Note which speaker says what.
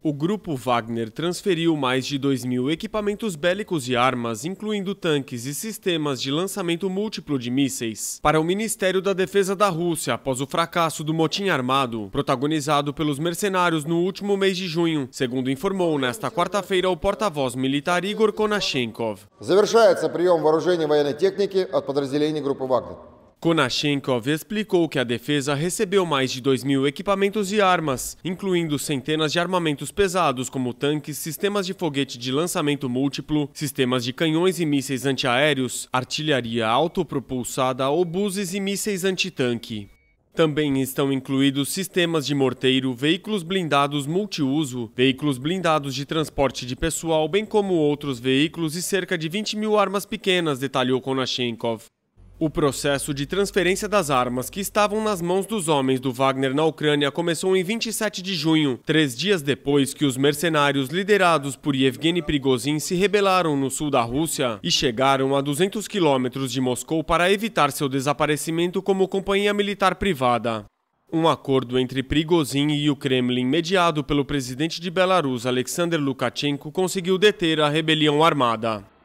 Speaker 1: O grupo Wagner transferiu mais de 2 mil equipamentos bélicos e armas, incluindo tanques e sistemas de lançamento múltiplo de mísseis, para o Ministério da Defesa da Rússia após o fracasso do motim armado, protagonizado pelos mercenários no último mês de junho, segundo informou nesta quarta-feira o porta-voz militar Igor Konashenkov.
Speaker 2: Завершается прием вооружения военной техники от подразделений группы Wagner.
Speaker 1: Konashenkov explicou que a defesa recebeu mais de 2 mil equipamentos e armas, incluindo centenas de armamentos pesados como tanques, sistemas de foguete de lançamento múltiplo, sistemas de canhões e mísseis antiaéreos, artilharia autopropulsada, obuses e mísseis antitanque. Também estão incluídos sistemas de morteiro, veículos blindados multiuso, veículos blindados de transporte de pessoal, bem como outros veículos e cerca de 20 mil armas pequenas, detalhou Konashenkov. O processo de transferência das armas que estavam nas mãos dos homens do Wagner na Ucrânia começou em 27 de junho, três dias depois que os mercenários liderados por Yevgeny Prigozhin se rebelaram no sul da Rússia e chegaram a 200 quilômetros de Moscou para evitar seu desaparecimento como companhia militar privada. Um acordo entre Prigozhin e o Kremlin, mediado pelo presidente de Belarus, Alexander Lukashenko, conseguiu deter a rebelião armada.